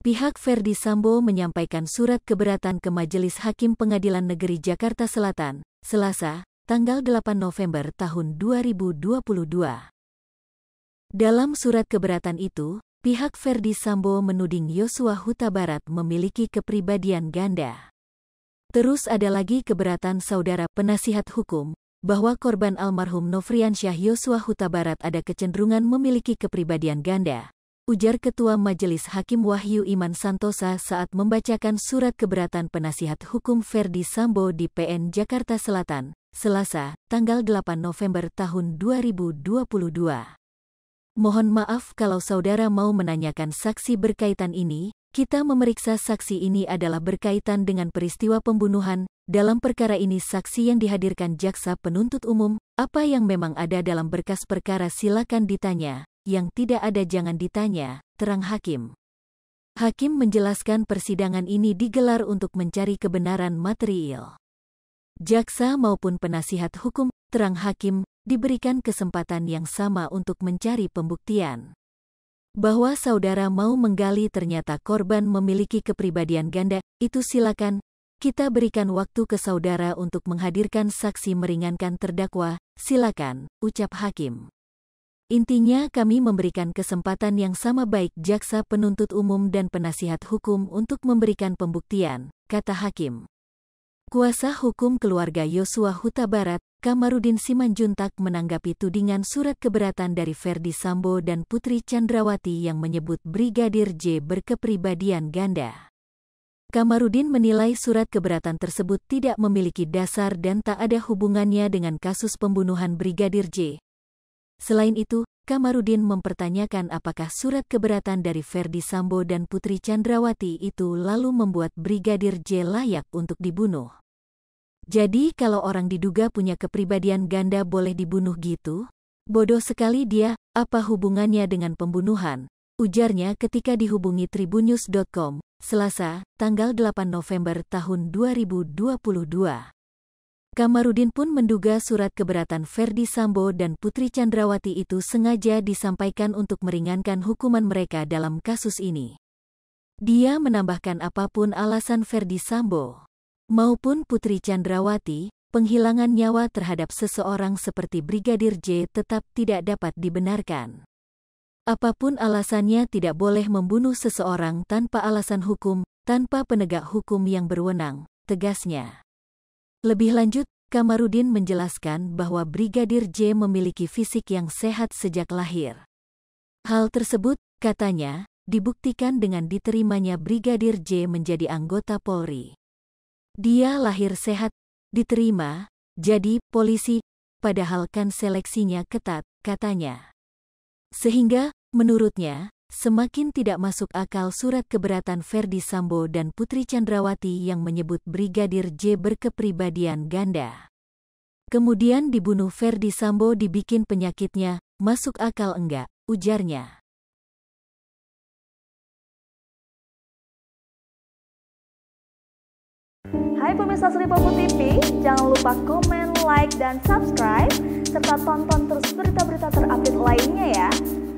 Pihak Verdi Sambo menyampaikan surat keberatan ke Majelis Hakim Pengadilan Negeri Jakarta Selatan, Selasa, tanggal 8 November tahun 2022. Dalam surat keberatan itu, pihak Verdi Sambo menuding Yosua Huta Barat memiliki kepribadian ganda. Terus ada lagi keberatan saudara penasihat hukum, bahwa korban almarhum Nofriansyah Yosua Huta Barat ada kecenderungan memiliki kepribadian ganda, ujar Ketua Majelis Hakim Wahyu Iman Santosa saat membacakan surat keberatan penasihat hukum Verdi Sambo di PN Jakarta Selatan, Selasa, tanggal 8 November tahun 2022. Mohon maaf kalau saudara mau menanyakan saksi berkaitan ini, kita memeriksa saksi ini adalah berkaitan dengan peristiwa pembunuhan. Dalam perkara ini saksi yang dihadirkan jaksa penuntut umum, apa yang memang ada dalam berkas perkara silakan ditanya, yang tidak ada jangan ditanya, terang hakim. Hakim menjelaskan persidangan ini digelar untuk mencari kebenaran material. Jaksa maupun penasihat hukum, terang hakim, diberikan kesempatan yang sama untuk mencari pembuktian. Bahwa saudara mau menggali ternyata korban memiliki kepribadian ganda, itu silakan. Kita berikan waktu ke saudara untuk menghadirkan saksi meringankan terdakwa, silakan, ucap hakim. Intinya kami memberikan kesempatan yang sama baik jaksa penuntut umum dan penasihat hukum untuk memberikan pembuktian, kata hakim. Kuasa hukum keluarga Yosua Huta Barat, Kamarudin Simanjuntak menanggapi tudingan surat keberatan dari Ferdi Sambo dan Putri Chandrawati yang menyebut Brigadir J berkepribadian ganda. Kamarudin menilai surat keberatan tersebut tidak memiliki dasar dan tak ada hubungannya dengan kasus pembunuhan Brigadir J. Selain itu, Kamarudin mempertanyakan apakah surat keberatan dari Ferdi Sambo dan Putri Chandrawati itu lalu membuat Brigadir J layak untuk dibunuh. Jadi kalau orang diduga punya kepribadian ganda boleh dibunuh gitu? Bodoh sekali dia, apa hubungannya dengan pembunuhan? Ujarnya ketika dihubungi tribunnews.com, Selasa, tanggal 8 November tahun 2022. Kamarudin pun menduga surat keberatan Ferdi Sambo dan Putri Chandrawati itu sengaja disampaikan untuk meringankan hukuman mereka dalam kasus ini. Dia menambahkan apapun alasan Ferdi Sambo maupun Putri Chandrawati, penghilangan nyawa terhadap seseorang seperti Brigadir J tetap tidak dapat dibenarkan. Apapun alasannya tidak boleh membunuh seseorang tanpa alasan hukum, tanpa penegak hukum yang berwenang, tegasnya. Lebih lanjut, Kamarudin menjelaskan bahwa Brigadir J memiliki fisik yang sehat sejak lahir. Hal tersebut, katanya, dibuktikan dengan diterimanya Brigadir J menjadi anggota Polri. Dia lahir sehat, diterima, jadi polisi, padahal kan seleksinya ketat, katanya. Sehingga, menurutnya, Semakin tidak masuk akal surat keberatan Ferdi Sambo dan Putri Chandrawati yang menyebut Brigadir J berkepribadian ganda. Kemudian dibunuh Ferdi Sambo dibikin penyakitnya, masuk akal enggak, ujarnya. Hai pemirsa Seripopo TV, jangan lupa komen, like, dan subscribe, serta tonton terus berita-berita terupdate lainnya ya.